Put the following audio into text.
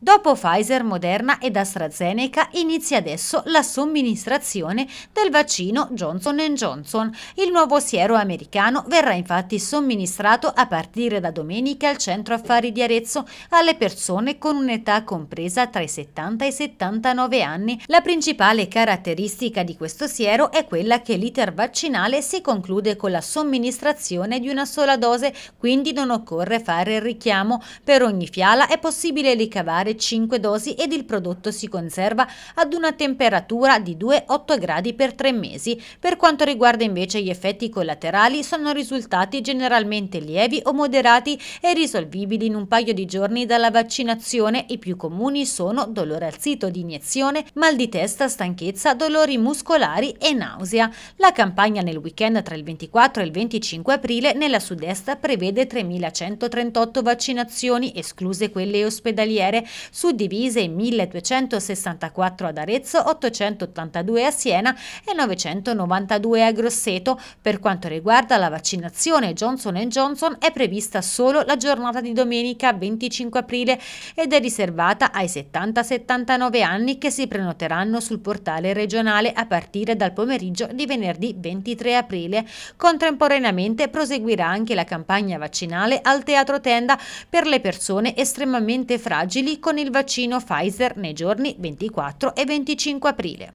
Dopo Pfizer, Moderna ed AstraZeneca inizia adesso la somministrazione del vaccino Johnson Johnson. Il nuovo siero americano verrà infatti somministrato a partire da domenica al centro affari di Arezzo alle persone con un'età compresa tra i 70 e i 79 anni. La principale caratteristica di questo siero è quella che l'iter vaccinale si conclude con la somministrazione di una sola dose, quindi non occorre fare il richiamo. Per ogni fiala è possibile ricavare dare 5 dosi ed il prodotto si conserva ad una temperatura di 2-8 gradi per 3 mesi. Per quanto riguarda invece gli effetti collaterali sono risultati generalmente lievi o moderati e risolvibili in un paio di giorni dalla vaccinazione. I più comuni sono dolore al sito di iniezione, mal di testa, stanchezza, dolori muscolari e nausea. La campagna nel weekend tra il 24 e il 25 aprile nella sud-est prevede 3.138 vaccinazioni, escluse quelle ospedaliere, suddivise in 1264 ad Arezzo, 882 a Siena e 992 a Grosseto. Per quanto riguarda la vaccinazione Johnson Johnson è prevista solo la giornata di domenica 25 aprile ed è riservata ai 70-79 anni che si prenoteranno sul portale regionale a partire dal pomeriggio di venerdì 23 aprile. Contemporaneamente proseguirà anche la campagna vaccinale al Teatro Tenda per le persone estremamente fragili con il vaccino Pfizer nei giorni 24 e 25 aprile.